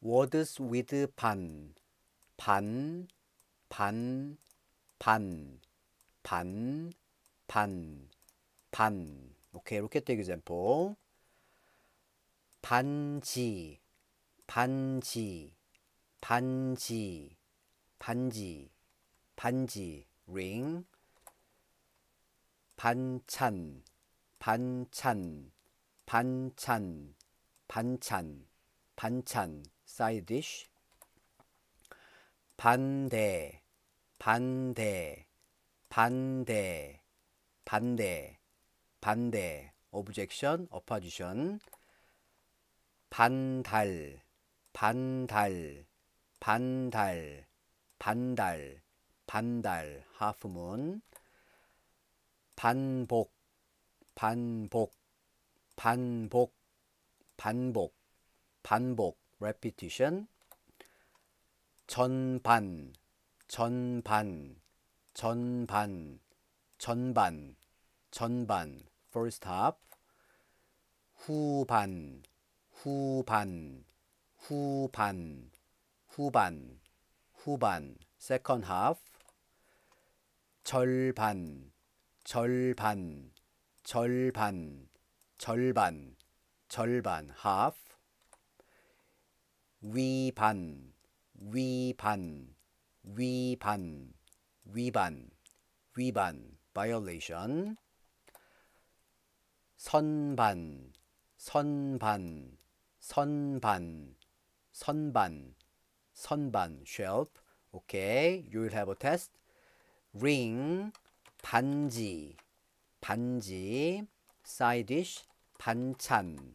words with 반, 반, 반, 반, 반, 반, 반. 오케이, 이렇게 t 기 k e x a m p l e 반지, 반지, 반지, 반지, 반지, ring. 반찬, 반찬, 반찬, 반찬. 반찬 side dish 반대 반대 반대 반대 반대 objection opposition 반달 반달 반달 반달 반달 half moon 반복 반복 반복 반복 반복 repetition 전반 전반 전반 전반 전반 first half 후반 후반 후반 후반 후반 second half 절반 절반 절반 절반 절반 half 위반, 위반, 위반, 위반, 위반, violation. 선반, 선반, 선반, 선반, 선반, shelf. Okay, you'll have a test. ring, 반지, 반지, side dish, 반찬,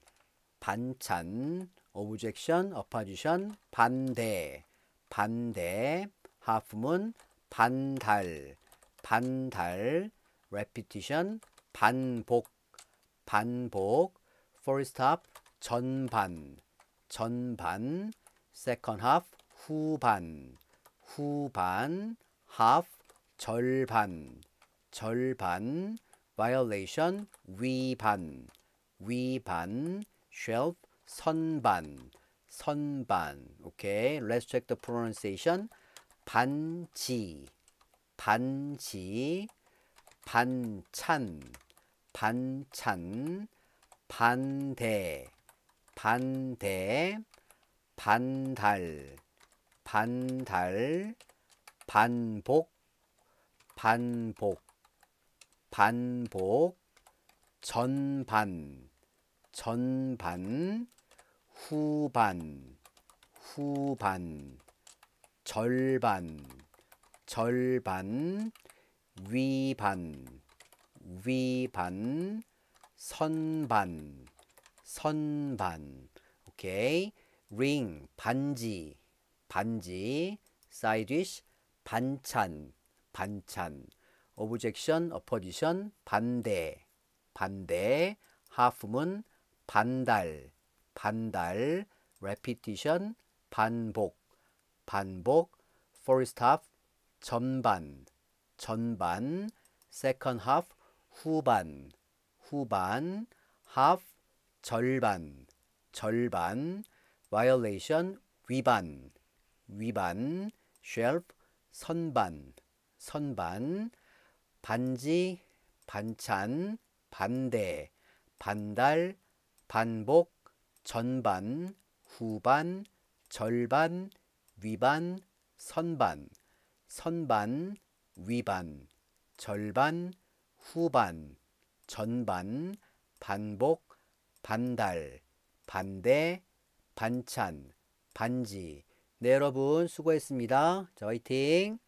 반찬, 오브젝션, 어파지션, 반대, 반대, 하프문, 반달, 반달, repetition, 반복, 반복, first half, 전반, 전반, second half, 후반, 후반, half, 절반, 절반, violation, 위반, 위반, shelf, 선반, 선반. 오케이. Let's check the pronunciation. 반지, 반지, 반찬, 반찬, 반대, 반대, 반달, 반달, 반복, 반복, 반복, 전반, 전반, 후반, 후반, 절반, 절반, 위반, 위반, 선반, 선반. 오케이. ring 반지, 반지, side dish 반찬, 반찬. objection, opposition 반대, 반대, half moon 반달, 반달, repetition, 반복, 반복, first half, 전반, 전반, second half, 후반, 후반, half, 절반, 절반, violation, 위반, 위반, shelf, 선반, 선반, 반지, 반찬, 반대, 반달, 반복, 전반, 후반, 절반, 위반, 선반, 선반, 위반, 절반, 후반, 전반, 반복, 반달, 반대, 반찬, 반지. 네, 여러분 수고했습니다. 자, 화이팅!